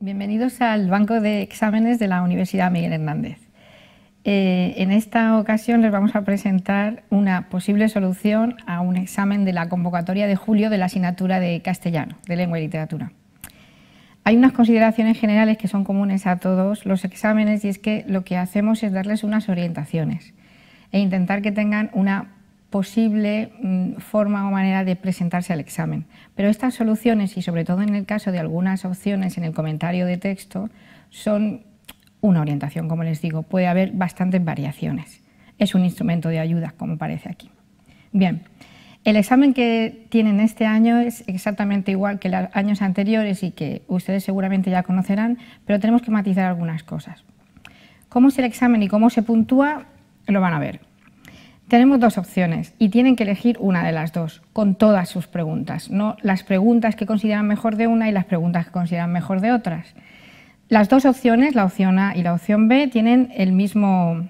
Bienvenidos al Banco de Exámenes de la Universidad Miguel Hernández. Eh, en esta ocasión les vamos a presentar una posible solución a un examen de la convocatoria de julio de la asignatura de castellano, de lengua y literatura. Hay unas consideraciones generales que son comunes a todos los exámenes y es que lo que hacemos es darles unas orientaciones e intentar que tengan una posible mm, forma o manera de presentarse al examen. Pero estas soluciones, y sobre todo en el caso de algunas opciones en el comentario de texto, son una orientación, como les digo. Puede haber bastantes variaciones. Es un instrumento de ayuda, como parece aquí. Bien, el examen que tienen este año es exactamente igual que los años anteriores y que ustedes seguramente ya conocerán, pero tenemos que matizar algunas cosas. Cómo es el examen y cómo se puntúa, lo van a ver. Tenemos dos opciones y tienen que elegir una de las dos, con todas sus preguntas, no las preguntas que consideran mejor de una y las preguntas que consideran mejor de otras. Las dos opciones, la opción A y la opción B, tienen el mismo,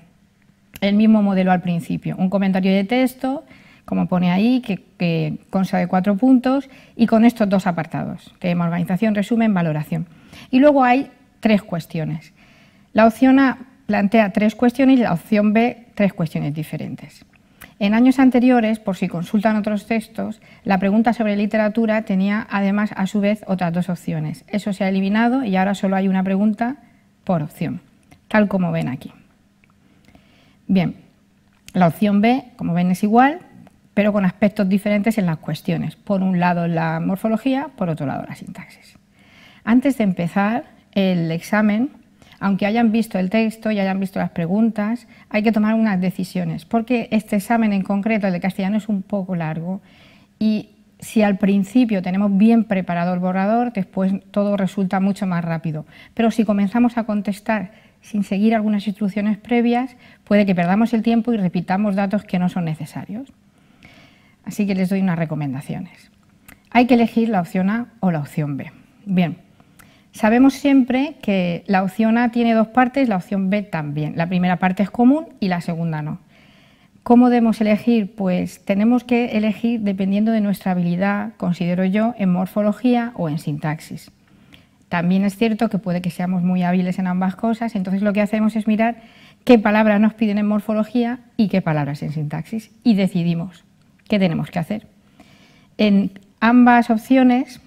el mismo modelo al principio, un comentario de texto, como pone ahí, que, consta de cuatro puntos y con estos dos apartados, que es organización, resumen, valoración. Y luego hay tres cuestiones. La opción A plantea tres cuestiones y la opción B tres cuestiones diferentes. En años anteriores, por si consultan otros textos, la pregunta sobre literatura tenía además a su vez otras dos opciones. Eso se ha eliminado y ahora solo hay una pregunta por opción, tal como ven aquí. Bien, la opción B, como ven, es igual, pero con aspectos diferentes en las cuestiones. Por un lado la morfología, por otro lado la sintaxis. Antes de empezar el examen, aunque hayan visto el texto y hayan visto las preguntas, hay que tomar unas decisiones, porque este examen en concreto, el de castellano, es un poco largo y si al principio tenemos bien preparado el borrador, después todo resulta mucho más rápido. Pero si comenzamos a contestar sin seguir algunas instrucciones previas, puede que perdamos el tiempo y repitamos datos que no son necesarios. Así que les doy unas recomendaciones. Hay que elegir la opción A o la opción B. Bien, Sabemos siempre que la opción A tiene dos partes, la opción B también. La primera parte es común y la segunda no. ¿Cómo debemos elegir? Pues tenemos que elegir dependiendo de nuestra habilidad, considero yo, en morfología o en sintaxis. También es cierto que puede que seamos muy hábiles en ambas cosas, entonces lo que hacemos es mirar qué palabras nos piden en morfología y qué palabras en sintaxis y decidimos qué tenemos que hacer. En ambas opciones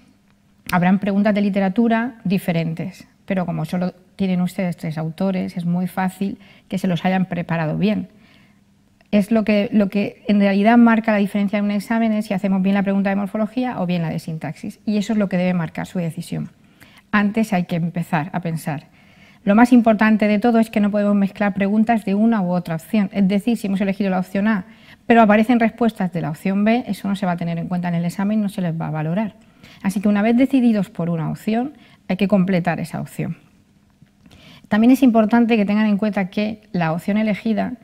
habrán preguntas de literatura diferentes, pero como solo tienen ustedes tres autores, es muy fácil que se los hayan preparado bien. Es lo que, lo que en realidad marca la diferencia en un examen es si hacemos bien la pregunta de morfología o bien la de sintaxis, y eso es lo que debe marcar su decisión. Antes hay que empezar a pensar. Lo más importante de todo es que no podemos mezclar preguntas de una u otra opción, es decir, si hemos elegido la opción A, pero aparecen respuestas de la opción B, eso no se va a tener en cuenta en el examen, no se les va a valorar. Así que una vez decididos por una opción, hay que completar esa opción. También es importante que tengan en cuenta que la opción elegida,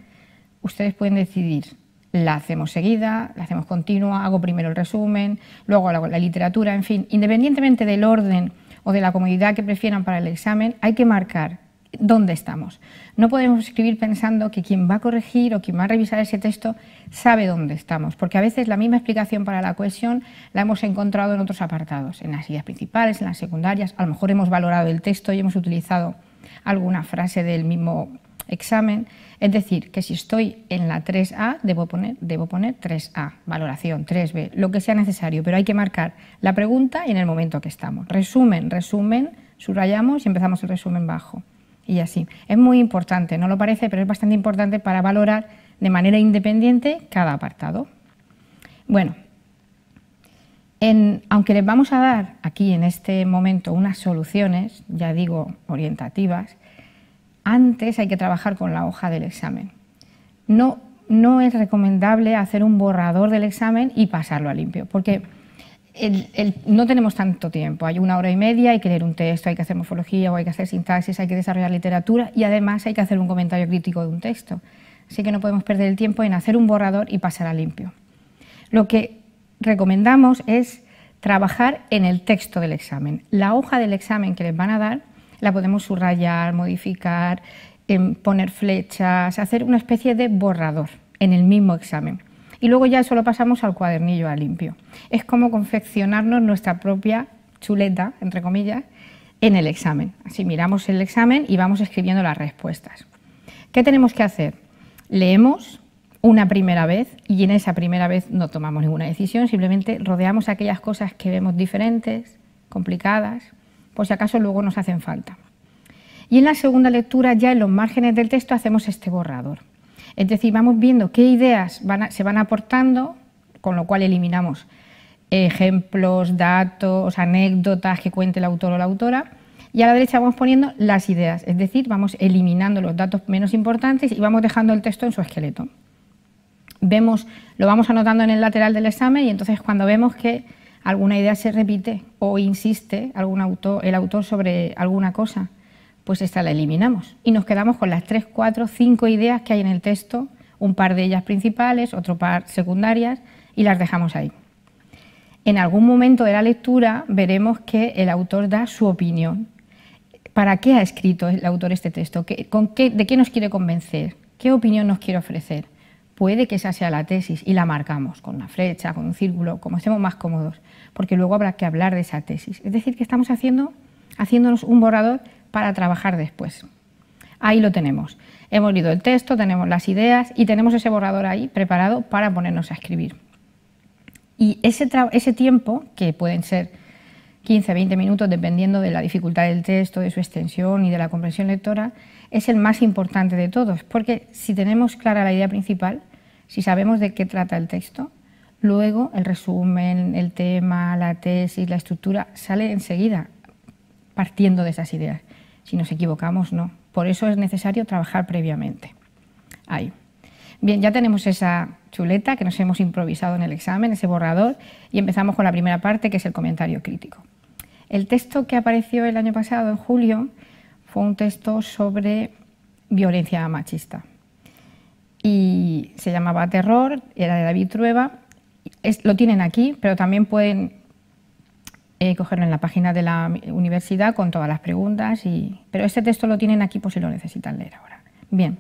ustedes pueden decidir, la hacemos seguida, la hacemos continua, hago primero el resumen, luego la, literatura, en fin, independientemente del orden o de la comodidad que prefieran para el examen, hay que marcar dónde estamos. No podemos escribir pensando que quien va a corregir o quien va a revisar ese texto sabe dónde estamos, porque a veces la misma explicación para la cohesión la hemos encontrado en otros apartados, en las ideas principales, en las secundarias, a lo mejor hemos valorado el texto y hemos utilizado alguna frase del mismo examen, es decir, que si estoy en la 3A, debo poner, debo poner 3A, valoración, 3B, lo que sea necesario, pero hay que marcar la pregunta y en el momento que estamos. Resumen, resumen, subrayamos y empezamos el resumen bajo y así. Es muy importante, no lo parece, pero es bastante importante para valorar de manera independiente cada apartado. Bueno, aunque les vamos a dar aquí en este momento unas soluciones, ya digo orientativas, antes hay que trabajar con la hoja del examen. No, no es recomendable hacer un borrador del examen y pasarlo a limpio, porque no tenemos tanto tiempo, hay una hora y media, hay que leer un texto, hay que hacer morfología o hay que hacer sintaxis, hay que desarrollar literatura y además hay que hacer un comentario crítico de un texto. Así que no podemos perder el tiempo en hacer un borrador y pasar a limpio. Lo que recomendamos es trabajar en el texto del examen. La hoja del examen que les van a dar la podemos subrayar, modificar, em, poner flechas, hacer una especie de borrador en el mismo examen y luego ya eso pasamos al cuadernillo a limpio. Es como confeccionarnos nuestra propia chuleta, entre comillas, en el examen. Así miramos el examen y vamos escribiendo las respuestas. ¿Qué tenemos que hacer? Leemos una primera vez y en esa primera vez no tomamos ninguna decisión, simplemente rodeamos aquellas cosas que vemos diferentes, complicadas, por si acaso luego nos hacen falta. Y en la segunda lectura, ya en los márgenes del texto, hacemos este borrador. Es decir, vamos viendo qué ideas se van aportando, con lo cual eliminamos ejemplos, datos, anécdotas que cuente el autor o la autora. Y a la derecha vamos poniendo las ideas, es decir, vamos eliminando los datos menos importantes y vamos dejando el texto en su esqueleto. Vemos, lo vamos anotando en el lateral del examen y entonces cuando vemos que alguna idea se repite o insiste algún autor, el autor sobre alguna cosa pues esta la eliminamos. Y nos quedamos con las tres, cuatro, cinco ideas que hay en el texto, un par de ellas principales, otro par secundarias, y las dejamos ahí. En algún momento de la lectura veremos que el autor da su opinión. ¿Para qué ha escrito el autor este texto? ¿Con ¿De qué nos quiere convencer? ¿Qué opinión nos quiere ofrecer? Puede que esa sea la tesis y la marcamos con una flecha, con un círculo, como estemos más cómodos, porque luego habrá que hablar de esa tesis. Es decir, que estamos haciendo, haciéndonos un borrador para trabajar después. Ahí lo tenemos. Hemos leído el texto, tenemos las ideas y tenemos ese borrador ahí preparado para ponernos a escribir. Y ese, tiempo, que pueden ser 15, 20 minutos, dependiendo de la dificultad del texto, de su extensión y de la comprensión lectora, es el más importante de todos, porque si tenemos clara la idea principal, si sabemos de qué trata el texto, luego el resumen, el tema, la tesis, la estructura sale enseguida partiendo de esas ideas. Si nos equivocamos, no. Por eso es necesario trabajar previamente. Ahí. Bien, ya tenemos esa chuleta que nos hemos improvisado en el examen, ese borrador, y empezamos con la primera parte, que es el comentario crítico. El texto que apareció el año pasado, en julio, fue un texto sobre violencia machista. Y se llamaba Terror, era de David Trueba. lo tienen aquí, pero también pueden eh, cogerlo en la página de la universidad con todas las preguntas. Y... Pero este texto lo tienen aquí por si lo necesitan leer ahora. Bien,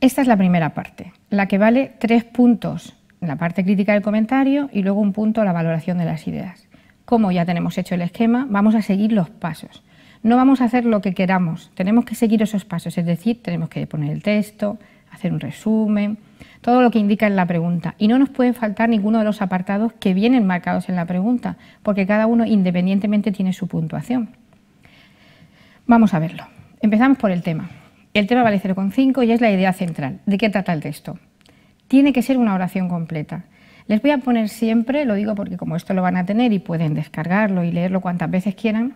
esta es la primera parte, la que vale tres puntos, la parte crítica del comentario y luego un punto la valoración de las ideas. Como ya tenemos hecho el esquema, vamos a seguir los pasos. No vamos a hacer lo que queramos, tenemos que seguir esos pasos, es decir, tenemos que poner el texto, hacer un resumen, todo lo que indica en la pregunta. Y no nos puede faltar ninguno de los apartados que vienen marcados en la pregunta, porque cada uno independientemente tiene su puntuación. Vamos a verlo. Empezamos por el tema. El tema vale 0,5 y es la idea central. ¿De qué trata el texto? Tiene que ser una oración completa. Les voy a poner siempre, lo digo porque como esto lo van a tener y pueden descargarlo y leerlo cuantas veces quieran,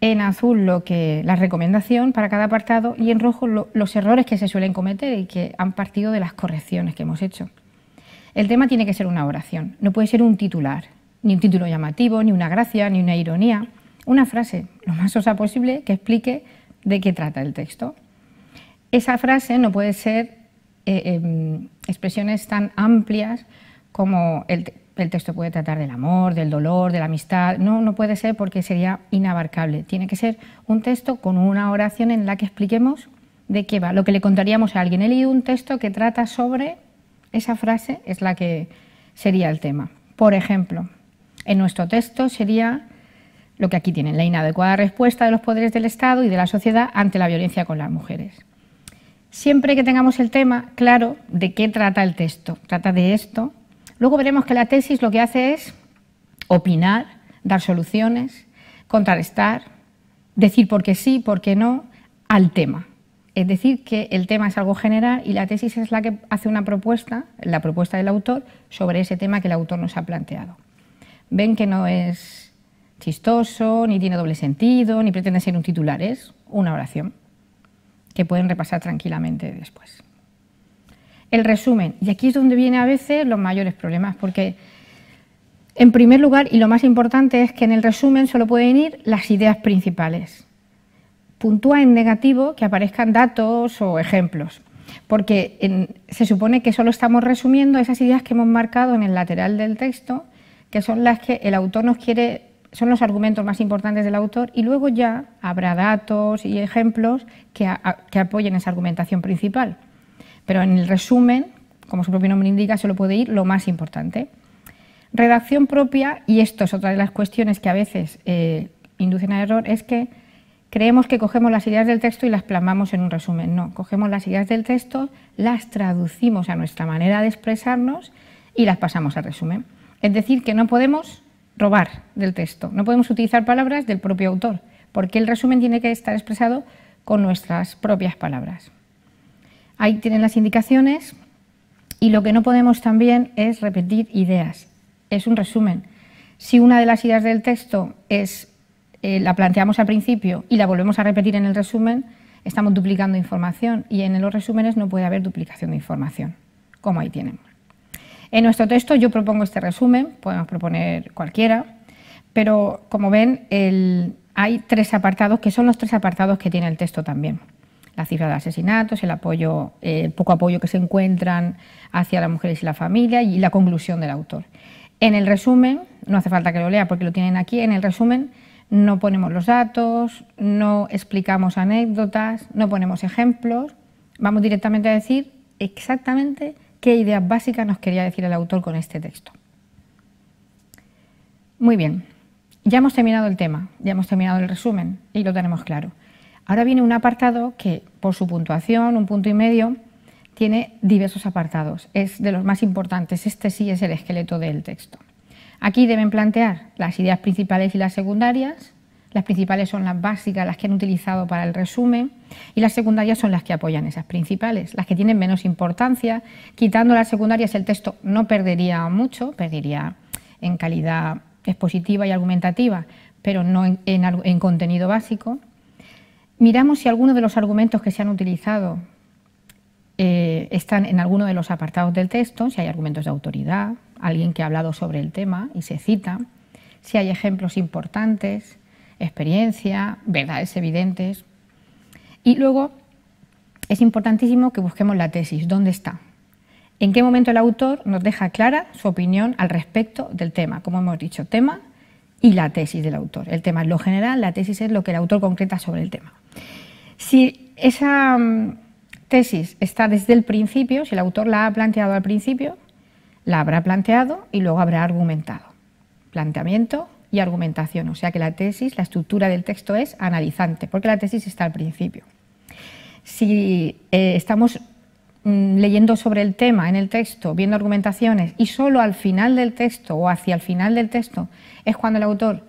en azul lo que la recomendación para cada apartado y en rojo los errores que se suelen cometer y que han partido de las correcciones que hemos hecho. El tema tiene que ser una oración, no puede ser un titular, ni un título llamativo, ni una gracia, ni una ironía, una frase lo más osa posible que explique de qué trata el texto. Esa frase no puede ser eh, em, expresiones tan amplias como el, el texto puede tratar del amor, del dolor, de la amistad. No, no puede ser porque sería inabarcable. Tiene que ser un texto con una oración en la que expliquemos de qué va, lo que le contaríamos a alguien. He leído un texto que trata sobre esa frase, es la que sería el tema. Por ejemplo, en nuestro texto sería lo que aquí tienen, la inadecuada respuesta de los poderes del Estado y de la sociedad ante la violencia con las mujeres. Siempre que tengamos el tema claro de qué trata el texto, trata de esto, Luego veremos que la tesis lo que hace es opinar, dar soluciones, contrarrestar, decir por qué sí, por qué no, al tema. Es decir, que el tema es algo general y la tesis es la que hace una propuesta, la propuesta del autor, sobre ese tema que el autor nos ha planteado. Ven que no es chistoso, ni tiene doble sentido, ni pretende ser un titular, es una oración que pueden repasar tranquilamente después el resumen. Y aquí es donde vienen a veces los mayores problemas, porque en primer lugar, y lo más importante, es que en el resumen solo pueden ir las ideas principales. Puntúa en negativo que aparezcan datos o ejemplos, porque se supone que solo estamos resumiendo esas ideas que hemos marcado en el lateral del texto, que son las que el autor nos quiere, son los argumentos más importantes del autor, y luego ya habrá datos y ejemplos que apoyen esa argumentación principal. Pero en el resumen, como su propio nombre indica, solo puede ir lo más importante. Redacción propia, y esto es otra de las cuestiones que a veces eh, inducen a error, es que creemos que cogemos las ideas del texto y las plasmamos en un resumen. No, cogemos las ideas del texto, las traducimos a nuestra manera de expresarnos y las pasamos al resumen. Es decir, que no podemos robar del texto, no podemos utilizar palabras del propio autor, porque el resumen tiene que estar expresado con nuestras propias palabras. Ahí tienen las indicaciones y lo que no podemos también es repetir ideas. Es un resumen. Si una de las ideas del texto es eh, la planteamos al principio y la volvemos a repetir en el resumen, estamos duplicando información y en los resúmenes no puede haber duplicación de información, como ahí tienen. En nuestro texto yo propongo este resumen, podemos proponer cualquiera, pero como ven hay tres apartados que son los tres apartados que tiene el texto también la cifra de asesinatos, el apoyo, eh, poco apoyo que se encuentran hacia las mujeres y la familia y la conclusión del autor. En el resumen, no hace falta que lo lea porque lo tienen aquí, en el resumen no ponemos los datos, no explicamos anécdotas, no ponemos ejemplos, vamos directamente a decir exactamente qué ideas básicas nos quería decir el autor con este texto. Muy bien, ya hemos terminado el tema, ya hemos terminado el resumen y lo tenemos claro. Ahora viene un apartado que, por su puntuación, un punto y medio, tiene diversos apartados. Es de los más importantes. Este sí es el esqueleto del texto. Aquí deben plantear las ideas principales y las secundarias. Las principales son las básicas, las que han utilizado para el resumen, y las secundarias son las que apoyan esas principales, las que tienen menos importancia. Quitando las secundarias el texto no perdería mucho, perdería en calidad expositiva y argumentativa, pero no en, en contenido básico. Miramos si alguno de los argumentos que se han utilizado eh, están en alguno de los apartados del texto, si hay argumentos de autoridad, alguien que ha hablado sobre el tema y se cita, si hay ejemplos importantes, experiencia, verdades evidentes. Y luego es importantísimo que busquemos la tesis, ¿dónde está? ¿En qué momento el autor nos deja clara su opinión al respecto del tema? Como hemos dicho, tema y la tesis del autor. El tema es lo general, la tesis es lo que el autor concreta sobre el tema. Si esa mm, tesis está desde el principio, si el autor la ha planteado al principio, la habrá planteado y luego habrá argumentado. Planteamiento y argumentación, o sea que la tesis, la estructura del texto es analizante, porque la tesis está al principio. Si eh, estamos mm, leyendo sobre el tema en el texto, viendo argumentaciones, y solo al final del texto o hacia el final del texto es cuando el autor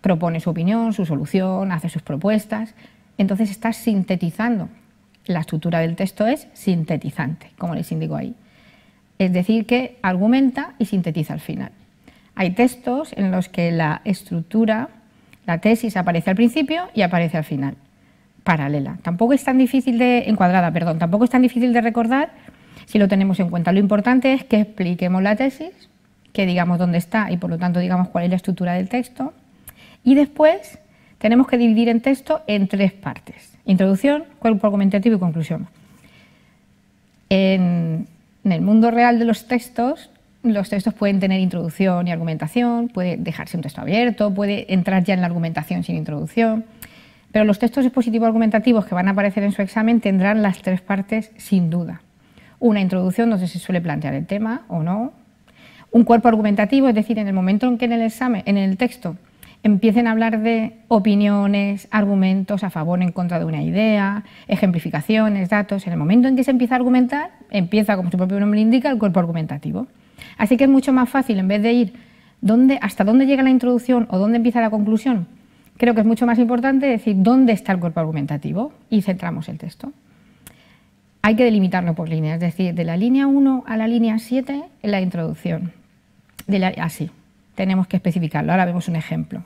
propone su opinión, su solución, hace sus propuestas, entonces está sintetizando. La estructura del texto es sintetizante, como les indico ahí. Es decir, que argumenta y sintetiza al final. Hay textos en los que la estructura, la tesis aparece al principio y aparece al final, paralela. Tampoco es tan difícil de encuadrada, perdón, tampoco es tan difícil de recordar si lo tenemos en cuenta. Lo importante es que expliquemos la tesis, que digamos dónde está y por lo tanto digamos cuál es la estructura del texto y después tenemos que dividir el texto en tres partes. Introducción, cuerpo argumentativo y conclusión. En, el mundo real de los textos, los textos pueden tener introducción y argumentación, puede dejarse un texto abierto, puede entrar ya en la argumentación sin introducción, pero los textos expositivos argumentativos que van a aparecer en su examen tendrán las tres partes sin duda. Una introducción donde se suele plantear el tema o no, un cuerpo argumentativo, es decir, en el momento en que en el examen, en el texto empiecen a hablar de opiniones, argumentos a favor o en contra de una idea, ejemplificaciones, datos. En el momento en que se empieza a argumentar, empieza, como su propio nombre indica, el cuerpo argumentativo. Así que es mucho más fácil, en vez de ir dónde, hasta dónde llega la introducción o dónde empieza la conclusión, creo que es mucho más importante decir dónde está el cuerpo argumentativo y centramos el texto. Hay que delimitarlo por líneas, es decir, de la línea 1 a la línea 7 en la introducción, así, tenemos que especificarlo. Ahora vemos un ejemplo.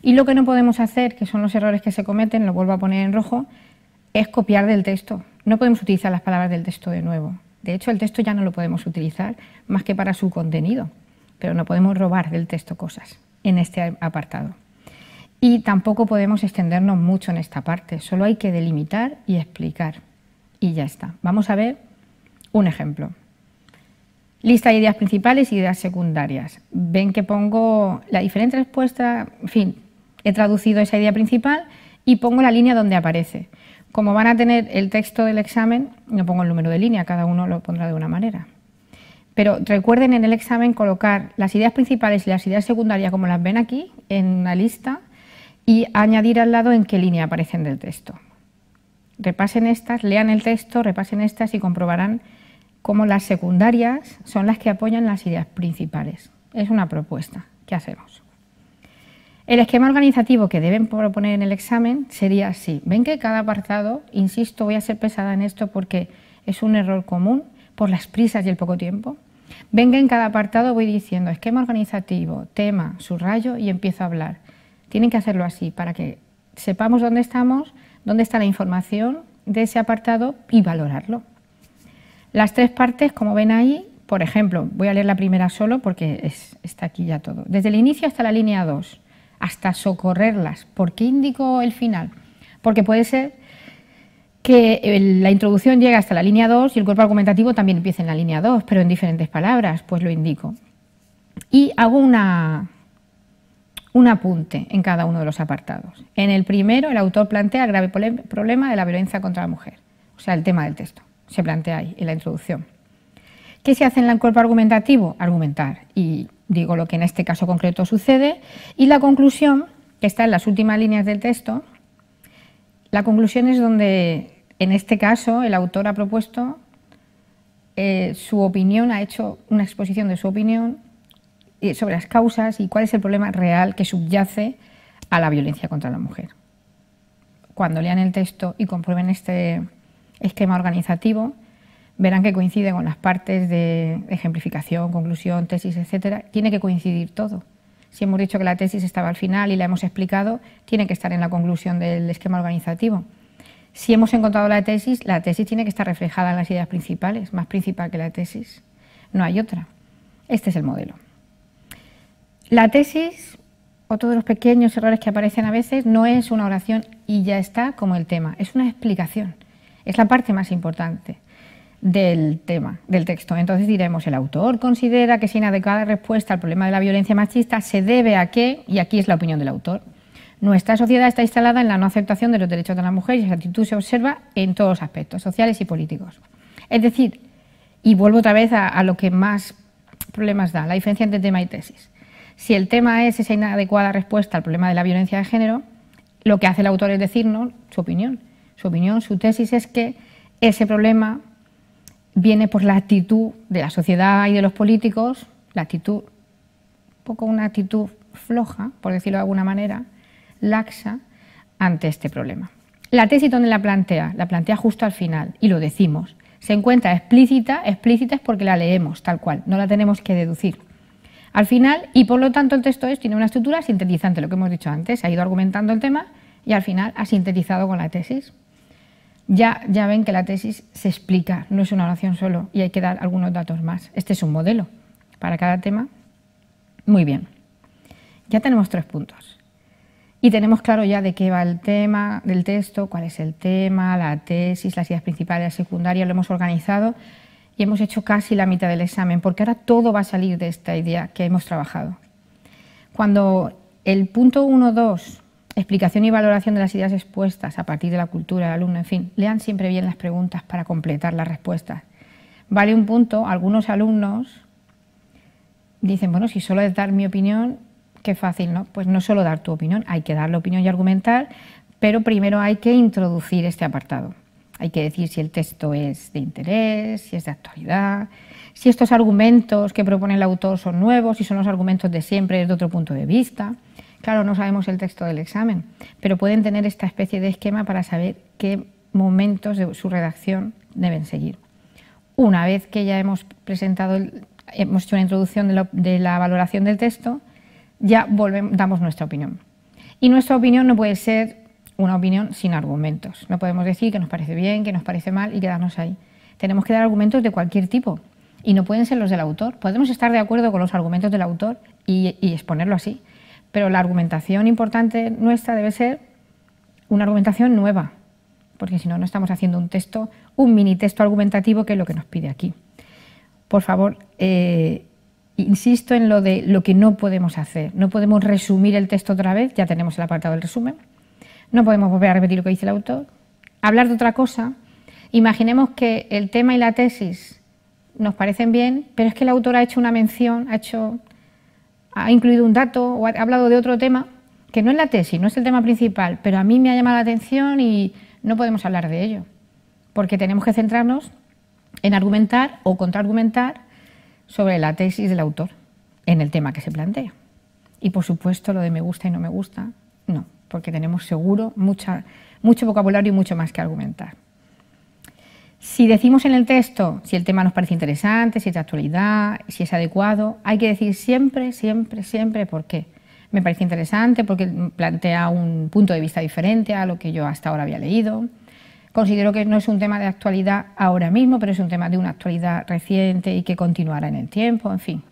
Y lo que no podemos hacer, que son los errores que se cometen, lo vuelvo a poner en rojo, es copiar del texto. No podemos utilizar las palabras del texto de nuevo. De hecho, el texto ya no lo podemos utilizar más que para su contenido, pero no podemos robar del texto cosas en este apartado. Y tampoco podemos extendernos mucho en esta parte, solo hay que delimitar y explicar. Y ya está. Vamos a ver un ejemplo. Lista de ideas principales y ideas secundarias. Ven que pongo la diferente respuesta, en fin, he traducido esa idea principal y pongo la línea donde aparece. Como van a tener el texto del examen, no pongo el número de línea, cada uno lo pondrá de una manera. Pero recuerden en el examen colocar las ideas principales y las ideas secundarias como las ven aquí, en una lista, y añadir al lado en qué línea aparecen del texto. Repasen estas, lean el texto, repasen estas y comprobarán como las secundarias son las que apoyan las ideas principales. Es una propuesta que hacemos. El esquema organizativo que deben proponer en el examen sería así. Ven que cada apartado, insisto, voy a ser pesada en esto porque es un error común por las prisas y el poco tiempo. Ven que en cada apartado voy diciendo esquema organizativo, tema, subrayo y empiezo a hablar. Tienen que hacerlo así para que sepamos dónde estamos, dónde está la información de ese apartado y valorarlo. Las tres partes, como ven ahí, por ejemplo, voy a leer la primera solo porque está aquí ya todo. Desde el inicio hasta la línea 2, hasta socorrerlas. ¿Por qué indico el final? Porque puede ser que la introducción llegue hasta la línea 2 y el cuerpo argumentativo también empiece en la línea 2, pero en diferentes palabras, pues lo indico. Y hago una, un apunte en cada uno de los apartados. En el primero, el autor plantea el grave problema de la violencia contra la mujer, o sea, el tema del texto se plantea ahí en la introducción. ¿Qué se hace en el cuerpo argumentativo? Argumentar. Y digo lo que en este caso concreto sucede. Y la conclusión, que está en las últimas líneas del texto, la conclusión es donde, en este caso, el autor ha propuesto eh, su opinión, ha hecho una exposición de su opinión eh, sobre las causas y cuál es el problema real que subyace a la violencia contra la mujer. Cuando lean el texto y comprueben este, esquema organizativo, verán que coincide con las partes de ejemplificación, conclusión, tesis, etcétera. Tiene que coincidir todo. Si hemos dicho que la tesis estaba al final y la hemos explicado, tiene que estar en la conclusión del esquema organizativo. Si hemos encontrado la tesis, la tesis tiene que estar reflejada en las ideas principales, más principal que la tesis. No hay otra. Este es el modelo. La tesis, o todos los pequeños errores que aparecen a veces, no es una oración y ya está como el tema, es una explicación. Es la parte más importante del tema, del texto. Entonces diremos, el autor considera que esa inadecuada respuesta al problema de la violencia machista se debe a que, y aquí es la opinión del autor, nuestra sociedad está instalada en la no aceptación de los derechos de la mujer y esa actitud se observa en todos los aspectos, sociales y políticos. Es decir, y vuelvo otra vez a, a lo que más problemas da, la diferencia entre tema y tesis. Si el tema es esa inadecuada respuesta al problema de la violencia de género, lo que hace el autor es decirnos su opinión su opinión, su tesis es que ese problema viene por la actitud de la sociedad y de los políticos, la actitud, un poco una actitud floja, por decirlo de alguna manera, laxa ante este problema. La tesis donde la plantea, la plantea justo al final y lo decimos. Se encuentra explícita, explícita es porque la leemos tal cual, no la tenemos que deducir. Al final, y por lo tanto el texto es, tiene una estructura sintetizante, lo que hemos dicho antes, ha ido argumentando el tema y al final ha sintetizado con la tesis. Ya, ven que la tesis se explica, no es una oración solo y hay que dar algunos datos más. Este es un modelo para cada tema. Muy bien. Ya tenemos tres puntos. Y tenemos claro ya de qué va el tema del texto, cuál es el tema, la tesis, las ideas principales, secundarias, lo hemos organizado y hemos hecho casi la mitad del examen, porque ahora todo va a salir de esta idea que hemos trabajado. Cuando el punto 1-2... Explicación y valoración de las ideas expuestas a partir de la cultura del alumno, en fin, lean siempre bien las preguntas para completar las respuestas. Vale un punto, algunos alumnos dicen, bueno, si solo es dar mi opinión, qué fácil, ¿no? Pues no solo dar tu opinión, hay que dar la opinión y argumentar, pero primero hay que introducir este apartado. Hay que decir si el texto es de interés, si es de actualidad, si estos argumentos que propone el autor son nuevos, si son los argumentos de siempre desde otro punto de vista. Claro, no sabemos el texto del examen, pero pueden tener esta especie de esquema para saber qué momentos de su redacción deben seguir. Una vez que ya hemos presentado, hemos hecho una introducción de, la valoración del texto, ya damos nuestra opinión. Y nuestra opinión no puede ser una opinión sin argumentos. No podemos decir que nos parece bien, que nos parece mal y quedarnos ahí. Tenemos que dar argumentos de cualquier tipo y no pueden ser los del autor. Podemos estar de acuerdo con los argumentos del autor y exponerlo así, pero la argumentación importante nuestra debe ser una argumentación nueva, porque si no, no estamos haciendo un texto, un mini texto argumentativo, que es lo que nos pide aquí. Por favor, eh, insisto en lo de lo que no podemos hacer. No podemos resumir el texto otra vez, ya tenemos el apartado del resumen. No podemos volver a repetir lo que dice el autor. Hablar de otra cosa. Imaginemos que el tema y la tesis nos parecen bien, pero es que el autor ha hecho una mención, ha hecho ha incluido un dato o ha hablado de otro tema que no es la tesis, no es el tema principal, pero a mí me ha llamado la atención y no podemos hablar de ello, porque tenemos que centrarnos en argumentar o contraargumentar sobre la tesis del autor en el tema que se plantea. Y por supuesto lo de me gusta y no me gusta, no, porque tenemos seguro mucha, mucho vocabulario y mucho más que argumentar. Si decimos en el texto si el tema nos parece interesante, si es de actualidad, si es adecuado, hay que decir siempre, siempre, siempre por qué. Me parece interesante porque plantea un punto de vista diferente a lo que yo hasta ahora había leído. Considero que no es un tema de actualidad ahora mismo, pero es un tema de una actualidad reciente y que continuará en el tiempo, en fin.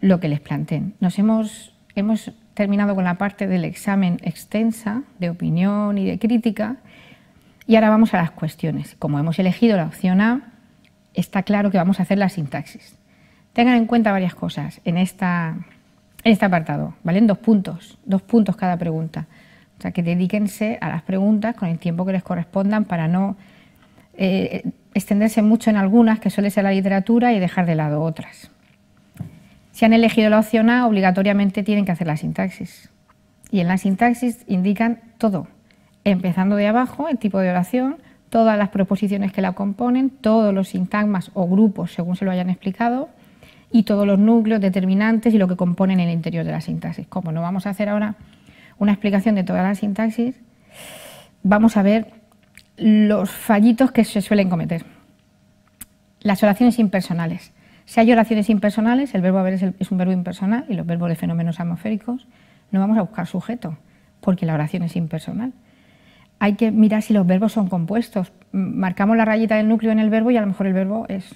Lo que les planteen. Nos hemos, hemos terminado con la parte del examen extensa de opinión y de crítica y ahora vamos a las cuestiones. Como hemos elegido la opción A, está claro que vamos a hacer la sintaxis. Tengan en cuenta varias cosas en, esta, este apartado, ¿valen? Dos puntos, dos puntos cada pregunta. O sea, que dedíquense a las preguntas con el tiempo que les correspondan para no eh, extenderse mucho en algunas, que suele ser la literatura, y dejar de lado otras. Si han elegido la opción A, obligatoriamente tienen que hacer la sintaxis. Y en la sintaxis indican todo, empezando de abajo, el tipo de oración, todas las proposiciones que la componen, todos los sintagmas o grupos, según se lo hayan explicado, y todos los núcleos determinantes y lo que componen el interior de la sintaxis. Como no vamos a hacer ahora una explicación de toda la sintaxis, vamos a ver los fallitos que se suelen cometer. Las oraciones impersonales. Si hay oraciones impersonales, el verbo haber es, es un verbo impersonal y los verbos de fenómenos atmosféricos, no vamos a buscar sujeto, porque la oración es impersonal hay que mirar si los verbos son compuestos. Marcamos la rayita del núcleo en el verbo y a lo mejor el verbo es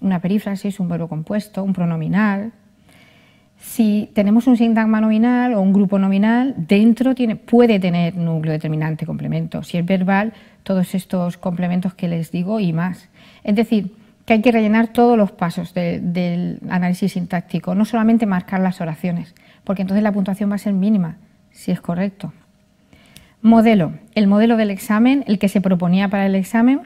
una perífrasis, un verbo compuesto, un pronominal. Si tenemos un sintagma nominal o un grupo nominal, dentro tiene, puede tener núcleo determinante, complemento. Si es verbal, todos estos complementos que les digo y más. Es decir, que hay que rellenar todos los pasos del análisis sintáctico, no solamente marcar las oraciones, porque entonces la puntuación va a ser mínima, si es correcto. Modelo. El modelo del examen, el que se proponía para el examen,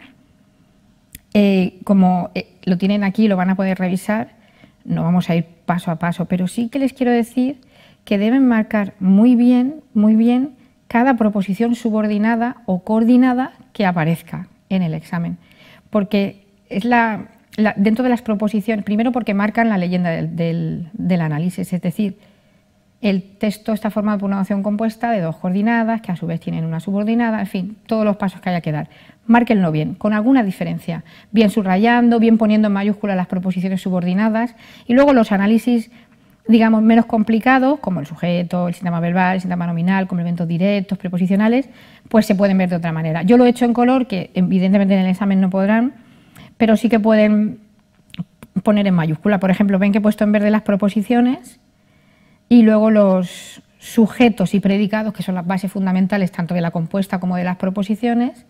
eh, como eh, lo tienen aquí, lo van a poder revisar, no vamos a ir paso a paso, pero sí que les quiero decir que deben marcar muy bien, muy bien, cada proposición subordinada o coordinada que aparezca en el examen. Porque es la, dentro de las proposiciones, primero porque marcan la leyenda del análisis, es decir, el texto está formado por una noción compuesta de dos coordinadas, que a su vez tienen una subordinada, en fin, todos los pasos que haya que dar. Márquenlo bien, con alguna diferencia, bien subrayando, bien poniendo en mayúscula las proposiciones subordinadas y luego los análisis digamos, menos complicados, como el sujeto, el sistema verbal, el sistema nominal, complementos directos, preposicionales, pues se pueden ver de otra manera. Yo lo he hecho en color, que evidentemente en el examen no podrán, pero sí que pueden poner en mayúscula. Por ejemplo, ven que he puesto en verde las proposiciones y luego los sujetos y predicados, que son las bases fundamentales tanto de la compuesta como de las proposiciones,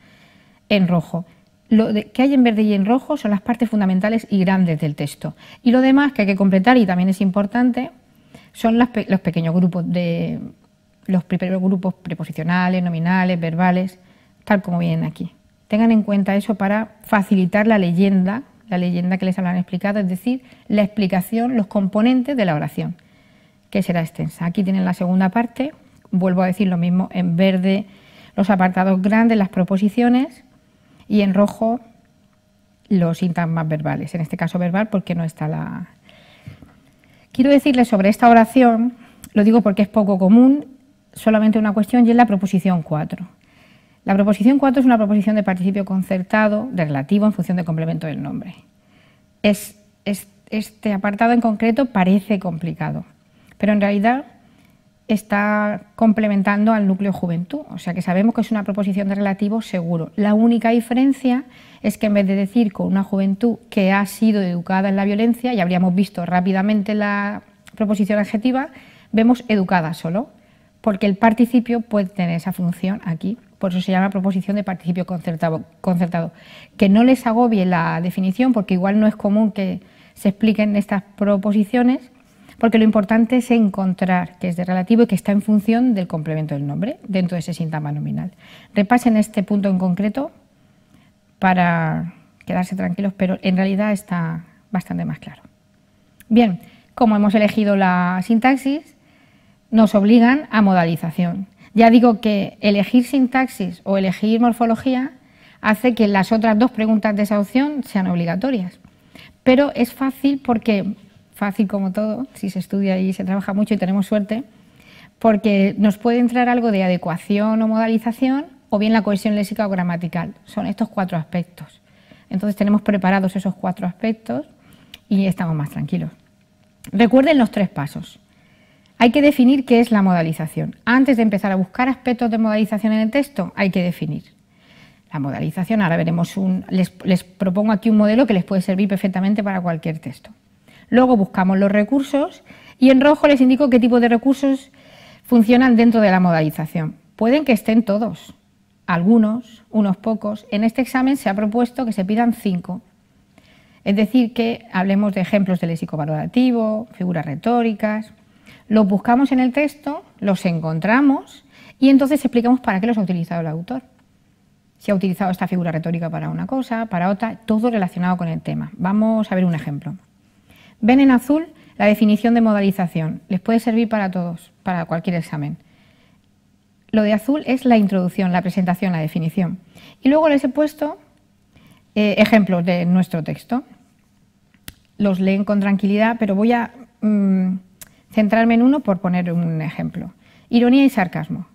en rojo. Lo que hay en verde y en rojo son las partes fundamentales y grandes del texto. Y lo demás que hay que completar, y también es importante, son los pequeños grupos de los primeros grupos preposicionales, nominales, verbales, tal como vienen aquí. Tengan en cuenta eso para facilitar la leyenda, la leyenda que les habrán explicado, es decir, la explicación, los componentes de la oración que será extensa. Aquí tienen la segunda parte, vuelvo a decir lo mismo, en verde los apartados grandes, las proposiciones, y en rojo los sintagmas verbales, en este caso verbal porque no está la... Quiero decirles sobre esta oración, lo digo porque es poco común, solamente una cuestión y es la proposición 4. La proposición 4 es una proposición de participio concertado de relativo en función del complemento del nombre. este apartado en concreto parece complicado, pero en realidad está complementando al núcleo juventud. O sea que sabemos que es una proposición de relativo seguro. La única diferencia es que en vez de decir con una juventud que ha sido educada en la violencia, y habríamos visto rápidamente la proposición adjetiva, vemos educada solo, porque el participio puede tener esa función aquí. Por eso se llama proposición de participio concertado. concertado. Que no les agobie la definición, porque igual no es común que se expliquen estas proposiciones porque lo importante es encontrar que es de relativo y que está en función del complemento del nombre dentro de ese sintagma nominal. Repasen este punto en concreto para quedarse tranquilos, pero en realidad está bastante más claro. Bien, como hemos elegido la sintaxis, nos obligan a modalización. Ya digo que elegir sintaxis o elegir morfología hace que las otras dos preguntas de esa opción sean obligatorias. Pero es fácil porque fácil como todo, si se estudia y se trabaja mucho y tenemos suerte, porque nos puede entrar algo de adecuación o modalización o bien la cohesión léxica o gramatical. Son estos cuatro aspectos. Entonces tenemos preparados esos cuatro aspectos y estamos más tranquilos. Recuerden los tres pasos. Hay que definir qué es la modalización. Antes de empezar a buscar aspectos de modalización en el texto, hay que definir la modalización. Ahora veremos un, les propongo aquí un modelo que les puede servir perfectamente para cualquier texto. Luego buscamos los recursos y en rojo les indico qué tipo de recursos funcionan dentro de la modalización. Pueden que estén todos, algunos, unos pocos. En este examen se ha propuesto que se pidan cinco. Es decir, que hablemos de ejemplos del valorativo figuras retóricas. Los buscamos en el texto, los encontramos y entonces explicamos para qué los ha utilizado el autor. Si ha utilizado esta figura retórica para una cosa, para otra, todo relacionado con el tema. Vamos a ver un ejemplo. Ven en azul la definición de modalización. Les puede servir para todos, para cualquier examen. Lo de azul es la introducción, la presentación, la definición. Y luego les he puesto eh, ejemplos de nuestro texto. Los leen con tranquilidad, pero voy a mm, centrarme en uno por poner un ejemplo. Ironía y sarcasmo.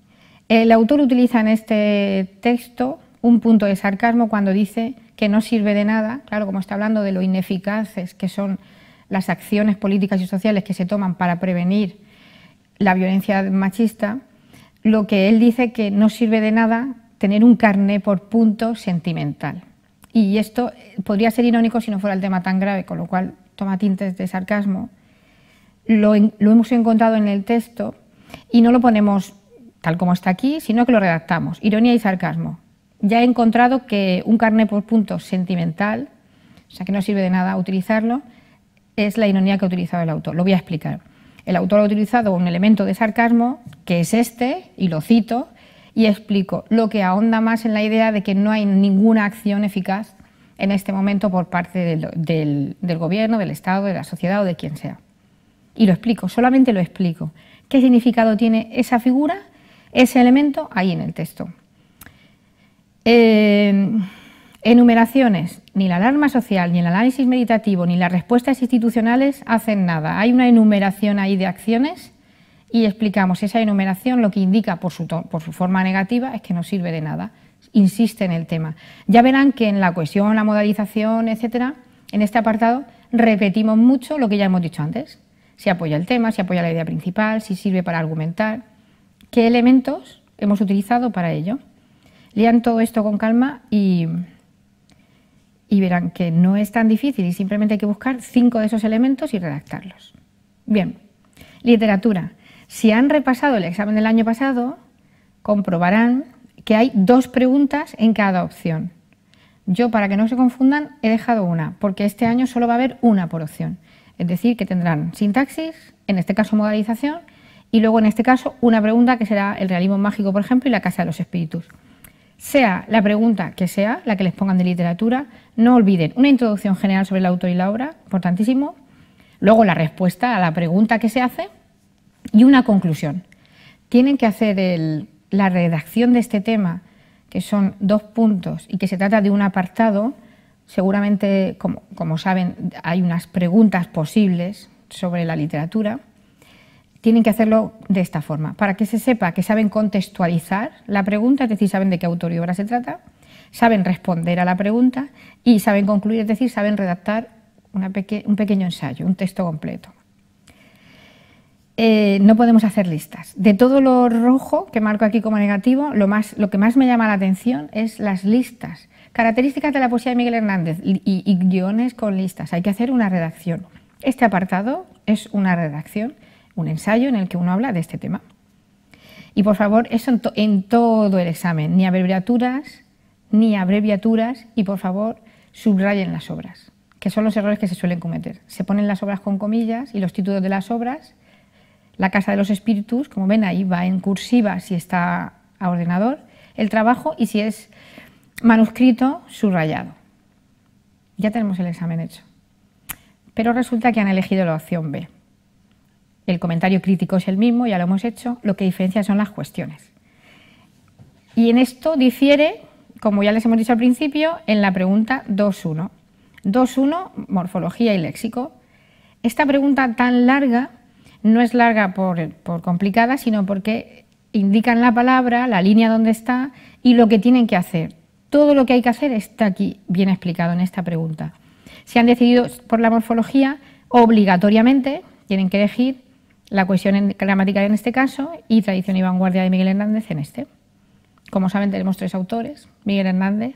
El autor utiliza en este texto un punto de sarcasmo cuando dice que no sirve de nada, claro, como está hablando de lo ineficaces que son las acciones políticas y sociales que se toman para prevenir la violencia machista, lo que él dice que no sirve de nada tener un carné por punto sentimental. Y esto eh, podría ser irónico si no fuera el tema tan grave, con lo cual toma tintes de sarcasmo. Lo, hemos encontrado en el texto y no lo ponemos tal como está aquí, sino que lo redactamos. Ironía y sarcasmo. Ya he encontrado que un carné por punto sentimental, o sea que no sirve de nada utilizarlo, es la ironía que ha utilizado el autor. Lo voy a explicar. El autor ha utilizado un elemento de sarcasmo, que es este, y lo cito, y explico, lo que ahonda más en la idea de que no hay ninguna acción eficaz en este momento por parte del, gobierno, del Estado, de la sociedad o de quien sea. Y lo explico, solamente lo explico. ¿Qué significado tiene esa figura, ese elemento ahí en el texto? Eh, Enumeraciones. Ni la alarma social, ni el análisis meditativo, ni las respuestas institucionales hacen nada. Hay una enumeración ahí de acciones y explicamos esa enumeración, lo que indica por su, por su forma negativa es que no sirve de nada. Insiste en el tema. Ya verán que en la cohesión, la modalización, etcétera, en este apartado repetimos mucho lo que ya hemos dicho antes. Si apoya el tema, si apoya la idea principal, si sirve para argumentar, qué elementos hemos utilizado para ello. Lean todo esto con calma y y verán que no es tan difícil y simplemente hay que buscar cinco de esos elementos y redactarlos. Bien, literatura. Si han repasado el examen del año pasado, comprobarán que hay dos preguntas en cada opción. Yo, para que no se confundan, he dejado una, porque este año solo va a haber una por opción. Es decir, que tendrán sintaxis, en este caso modalización, y luego en este caso una pregunta que será el realismo mágico, por ejemplo, y la casa de los espíritus. Sea la pregunta que sea, la que les pongan de literatura, no olviden una introducción general sobre el autor y la obra, importantísimo, luego la respuesta a la pregunta que se hace y una conclusión. Tienen que hacer la redacción de este tema, que son dos puntos y que se trata de un apartado, seguramente, como saben, hay unas preguntas posibles sobre la literatura tienen que hacerlo de esta forma, para que se sepa que saben contextualizar la pregunta, es decir, saben de qué autor y obra se trata, saben responder a la pregunta y saben concluir, es decir, saben redactar un pequeño ensayo, un texto completo. Eh, no podemos hacer listas. De todo lo rojo que marco aquí como negativo, lo, lo que más me llama la atención es las listas. Características de la poesía de Miguel Hernández y guiones con listas. Hay que hacer una redacción. Este apartado es una redacción un ensayo en el que uno habla de este tema. Y por favor, eso en, todo el examen, ni abreviaturas, ni abreviaturas, y por favor, subrayen las obras, que son los errores que se suelen cometer. Se ponen las obras con comillas y los títulos de las obras. La Casa de los Espíritus, como ven ahí, va en cursiva si está a ordenador. El trabajo y si es manuscrito, subrayado. Ya tenemos el examen hecho. Pero resulta que han elegido la opción B. El comentario crítico es el mismo, ya lo hemos hecho, lo que diferencia son las cuestiones. Y en esto difiere, como ya les hemos dicho al principio, en la pregunta 2.1. 2.1, morfología y léxico. Esta pregunta tan larga no es larga por, por complicada, sino porque indican la palabra, la línea donde está y lo que tienen que hacer. Todo lo que hay que hacer está aquí bien explicado en esta pregunta. Si han decidido por la morfología, obligatoriamente tienen que elegir la cohesión gramática en este caso y tradición y vanguardia de Miguel Hernández en este. Como saben, tenemos tres autores, Miguel Hernández,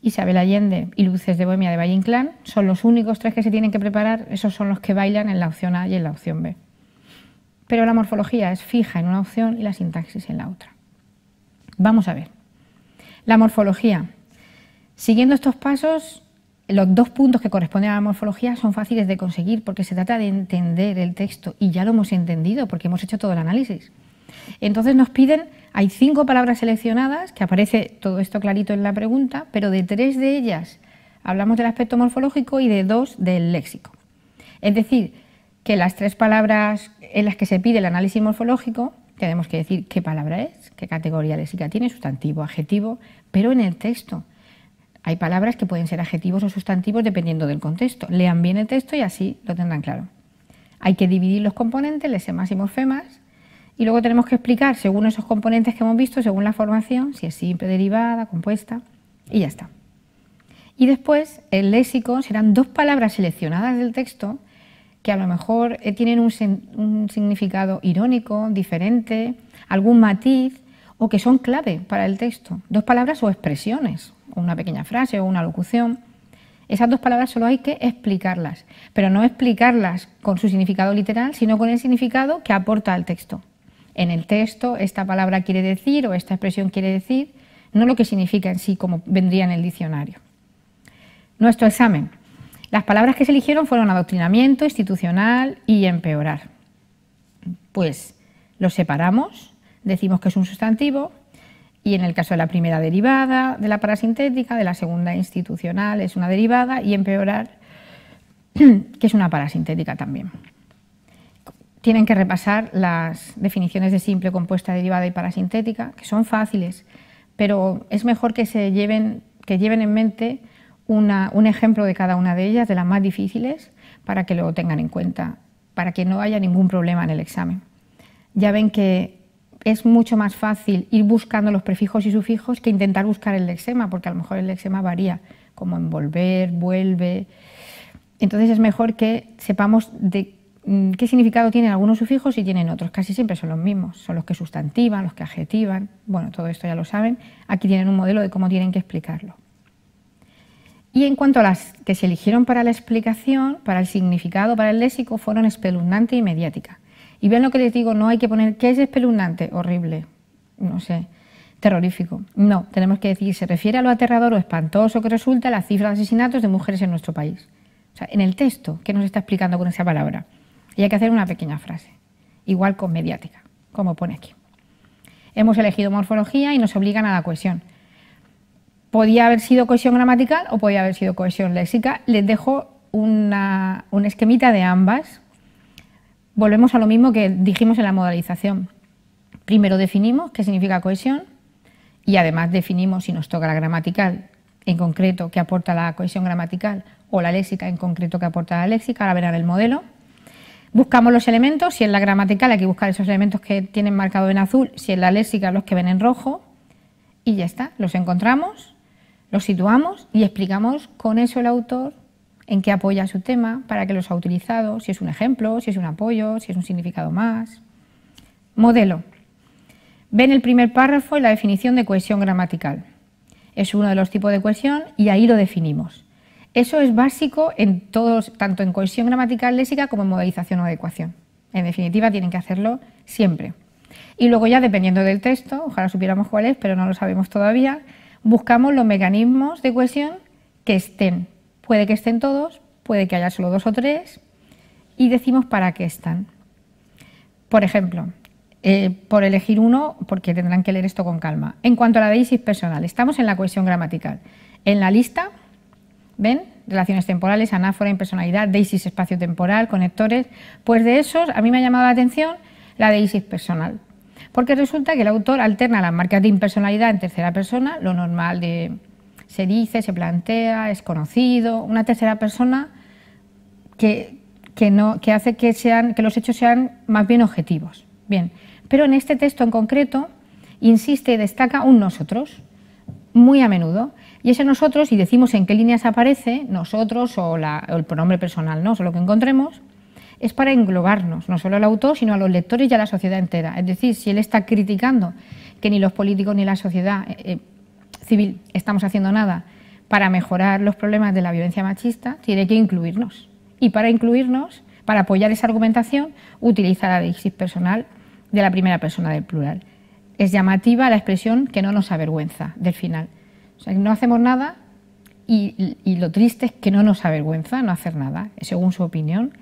Isabel Allende y Luces de Bohemia de Valle Inclán. Son los únicos tres que se tienen que preparar, esos son los que bailan en la opción A y en la opción B. Pero la morfología es fija en una opción y la sintaxis en la otra. Vamos a ver. La morfología. Siguiendo estos pasos, los dos puntos que corresponden a la morfología son fáciles de conseguir porque se trata de entender el texto y ya lo hemos entendido porque hemos hecho todo el análisis. Entonces nos piden, hay cinco palabras seleccionadas, que aparece todo esto clarito en la pregunta, pero de tres de ellas hablamos del aspecto morfológico y de dos del léxico. Es decir, que las tres palabras en las que se pide el análisis morfológico, tenemos que decir qué palabra es, qué categoría léxica tiene, sustantivo, adjetivo, pero en el texto hay palabras que pueden ser adjetivos o sustantivos dependiendo del contexto. Lean bien el texto y así lo tendrán claro. Hay que dividir los componentes, lesemas y morfemas, y luego tenemos que explicar, según esos componentes que hemos visto, según la formación, si es simple, derivada, compuesta, y ya está. Y después, el léxico serán dos palabras seleccionadas del texto que a lo mejor eh, tienen un, un, significado irónico, diferente, algún matiz, o que son clave para el texto. Dos palabras o expresiones una pequeña frase o una locución. Esas dos palabras solo hay que explicarlas, pero no explicarlas con su significado literal, sino con el significado que aporta al texto. En el texto esta palabra quiere decir o esta expresión quiere decir, no lo que significa en sí como vendría en el diccionario. Nuestro examen. Las palabras que se eligieron fueron adoctrinamiento, institucional y empeorar. Pues lo separamos, decimos que es un sustantivo, y en el caso de la primera derivada de la parasintética, de la segunda institucional es una derivada y empeorar, que es una parasintética también. Tienen que repasar las definiciones de simple, compuesta, derivada y parasintética, que son fáciles, pero es mejor que, se lleven, que lleven en mente un ejemplo de cada una de ellas, de las más difíciles, para que lo tengan en cuenta, para que no haya ningún problema en el examen. Ya ven que es mucho más fácil ir buscando los prefijos y sufijos que intentar buscar el lexema, porque a lo mejor el lexema varía, como envolver, vuelve. Entonces es mejor que sepamos de mm, qué significado tienen algunos sufijos y tienen otros. Casi siempre son los mismos, son los que sustantivan, los que adjetivan. Bueno, todo esto ya lo saben. Aquí tienen un modelo de cómo tienen que explicarlo. Y en cuanto a las que se eligieron para la explicación, para el significado, para el léxico, fueron espeluznante y mediática. Y ven lo que les digo, no hay que poner que es espeluznante, horrible, no sé, terrorífico. No, tenemos que decir, se refiere a lo aterrador o espantoso que resulta la cifra de asesinatos de mujeres en nuestro país. O sea, en el texto, ¿qué nos está explicando con esa palabra? Y hay que hacer una pequeña frase, igual con mediática, como pone aquí. Hemos elegido morfología y nos obligan a la cohesión. Podía haber sido cohesión gramatical o podía haber sido cohesión léxica. Les dejo una, un esquemita de ambas volvemos a lo mismo que dijimos en la modalización. Primero definimos qué significa cohesión y además definimos si nos toca la gramatical en concreto que aporta la cohesión gramatical o la léxica en concreto que aporta la léxica, ahora verán el modelo. Buscamos los elementos, si en la gramatical hay que buscar esos elementos que tienen marcado en azul, si en la léxica los que ven en rojo y ya está, los encontramos, los situamos y explicamos con eso el autor en qué apoya su tema, para qué los ha utilizado, si es un ejemplo, si es un apoyo, si es un significado más. Modelo. Ven el primer párrafo y la definición de cohesión gramatical. Es uno de los tipos de cohesión y ahí lo definimos. Eso es básico en todos, tanto en cohesión gramatical léxica como en modelización o adecuación. En definitiva, tienen que hacerlo siempre. Y luego ya, dependiendo del texto, ojalá supiéramos cuál es, pero no lo sabemos todavía, buscamos los mecanismos de cohesión que estén Puede que estén todos, puede que haya solo dos o tres y decimos para qué están. Por ejemplo, eh, por elegir uno, porque tendrán que leer esto con calma. En cuanto a la Deisis personal, estamos en la cohesión gramatical. En la lista, ¿ven? Relaciones temporales, anáfora, impersonalidad, deisis espacio-temporal, conectores. Pues de esos, a mí me ha llamado la atención la deisis personal. Porque resulta que el autor alterna las marcas de impersonalidad en tercera persona, lo normal de, se dice, se plantea, es conocido, una tercera persona que, no, que hace que, sean, que los hechos sean más bien objetivos. Bien, pero en este texto en concreto insiste y destaca un nosotros, muy a menudo. Y ese nosotros, y decimos en qué líneas aparece, nosotros o, el pronombre personal, ¿no? o lo que encontremos, es para englobarnos, no solo al autor, sino a los lectores y a la sociedad entera. Es decir, si él está criticando que ni los políticos ni la sociedad eh, eh, civil estamos haciendo nada para mejorar los problemas de la violencia machista, tiene que incluirnos. Y para incluirnos, para apoyar esa argumentación, utiliza la dixis personal de la primera persona del plural. Es llamativa la expresión que no nos avergüenza del final. O sea, que no hacemos nada y, lo triste es que no nos avergüenza no hacer nada, según su opinión,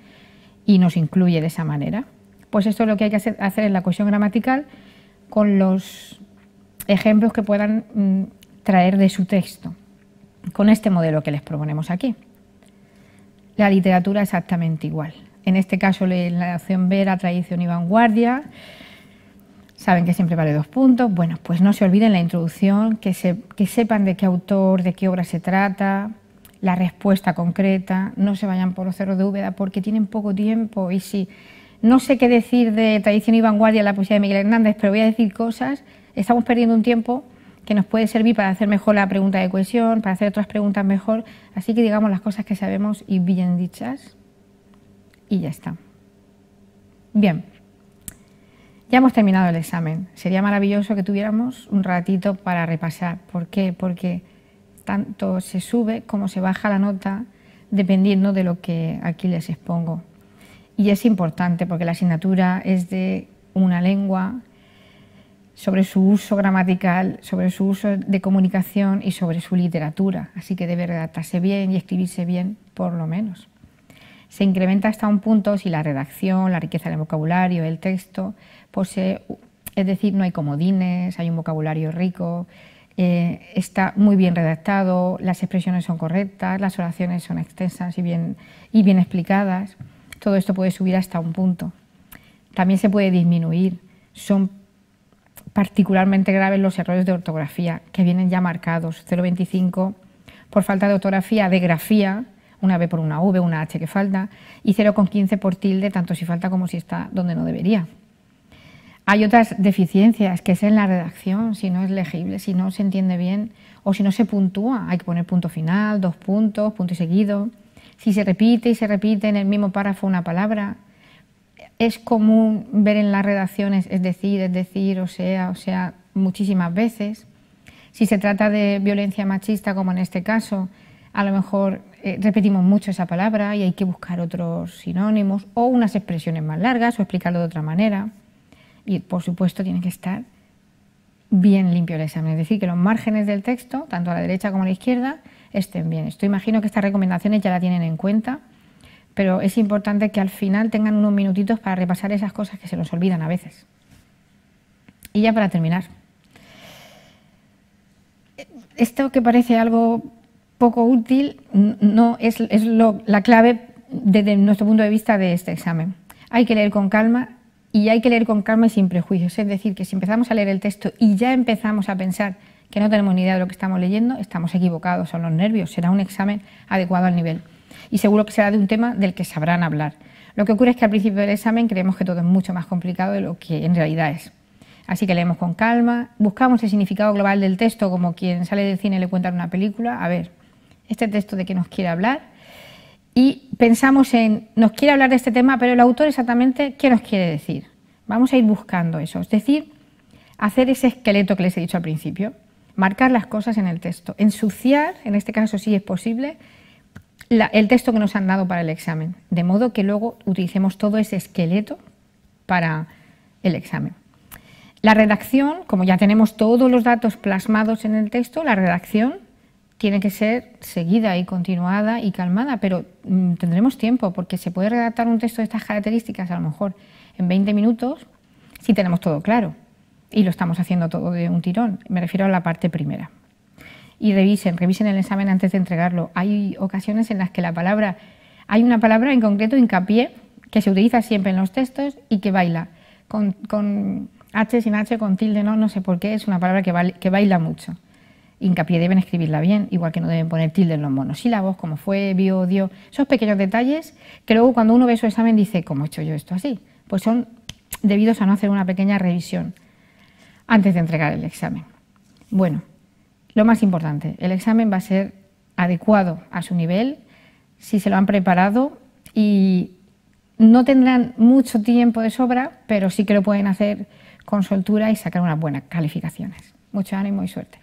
y nos incluye de esa manera. Pues esto es lo que hay que hacer, hacer en la cuestión gramatical con los ejemplos que puedan mm, traer de su texto, con este modelo que les proponemos aquí. La literatura exactamente igual. En este caso la opción Vera, Tradición y Vanguardia. Saben que siempre vale dos puntos. Bueno, pues no se olviden la introducción, que, se, que sepan de qué autor, de qué obra se trata, la respuesta concreta. No se vayan por los cerros de Úbeda porque tienen poco tiempo y si no sé qué decir de Tradición y Vanguardia en la poesía de Miguel Hernández, pero voy a decir cosas, estamos perdiendo un tiempo que nos puede servir para hacer mejor la pregunta de cohesión, para hacer otras preguntas mejor. Así que digamos las cosas que sabemos y bien dichas. Y ya está. Bien. Ya hemos terminado el examen. Sería maravilloso que tuviéramos un ratito para repasar. ¿Por qué? Porque tanto se sube como se baja la nota dependiendo de lo que aquí les expongo. Y es importante porque la asignatura es de una lengua, sobre su uso gramatical, sobre su uso de comunicación y sobre su literatura. Así que debe redactarse bien y escribirse bien, por lo menos. Se incrementa hasta un punto si la redacción, la riqueza del vocabulario, el texto pues, eh, es decir, no hay comodines, hay un vocabulario rico, eh, está muy bien redactado, las expresiones son correctas, las oraciones son extensas y bien, y bien explicadas. Todo esto puede subir hasta un punto. También se puede disminuir. Son particularmente graves los errores de ortografía, que vienen ya marcados, 0,25 por falta de ortografía, de grafía, una B por una V, una H que falta, y 0,15 por tilde, tanto si falta como si está donde no debería. Hay otras deficiencias, que es en la redacción, si no es legible, si no se entiende bien, o si no se puntúa, hay que poner punto final, dos puntos, punto y seguido, si se repite y se repite en el mismo párrafo una palabra, es común ver en las redacciones, es decir, es decir, o sea, o sea, muchísimas veces. Si se trata de violencia machista, como en este caso, a lo mejor eh, repetimos mucho esa palabra y hay que buscar otros sinónimos o unas expresiones más largas o explicarlo de otra manera. Y por supuesto tiene que estar bien limpio el examen, es decir, que los márgenes del texto, tanto a la derecha como a la izquierda, estén bien. Esto imagino que estas recomendaciones ya la tienen en cuenta pero es importante que al final tengan unos minutitos para repasar esas cosas que se nos olvidan a veces. Y ya para terminar, esto que parece algo poco útil no es, lo, la clave desde nuestro punto de vista de este examen. Hay que leer con calma y hay que leer con calma y sin prejuicios. Es decir, que si empezamos a leer el texto y ya empezamos a pensar que no tenemos ni idea de lo que estamos leyendo, estamos equivocados, son los nervios, será un examen adecuado al nivel y seguro que será de un tema del que sabrán hablar. Lo que ocurre es que al principio del examen creemos que todo es mucho más complicado de lo que en realidad es. Así que leemos con calma, buscamos el significado global del texto como quien sale del cine y le cuenta una película, a ver, este texto de qué nos quiere hablar, y pensamos en, nos quiere hablar de este tema, pero el autor exactamente qué nos quiere decir. Vamos a ir buscando eso, es decir, hacer ese esqueleto que les he dicho al principio, marcar las cosas en el texto, ensuciar, en este caso sí es posible, el texto que nos han dado para el examen, de modo que luego utilicemos todo ese esqueleto para el examen. La redacción, como ya tenemos todos los datos plasmados en el texto, la redacción tiene que ser seguida y continuada y calmada, pero mm, tendremos tiempo porque se puede redactar un texto de estas características a lo mejor en 20 minutos si tenemos todo claro y lo estamos haciendo todo de un tirón. Me refiero a la parte primera y revisen, revisen el examen antes de entregarlo. Hay ocasiones en las que la palabra, hay una palabra en concreto, hincapié, que se utiliza siempre en los textos y que baila. Con, H sin H, con tilde, no, no sé por qué, es una palabra que, baila, que baila mucho. Hincapié deben escribirla bien, igual que no deben poner tilde en los monosílabos, como fue, vio, dio. Esos pequeños detalles que luego cuando uno ve su examen dice, ¿cómo he hecho yo esto así? Pues son debidos a no hacer una pequeña revisión antes de entregar el examen. Bueno, lo más importante, el examen va a ser adecuado a su nivel, si se lo han preparado y no tendrán mucho tiempo de sobra, pero sí que lo pueden hacer con soltura y sacar unas buenas calificaciones. Mucho ánimo y suerte.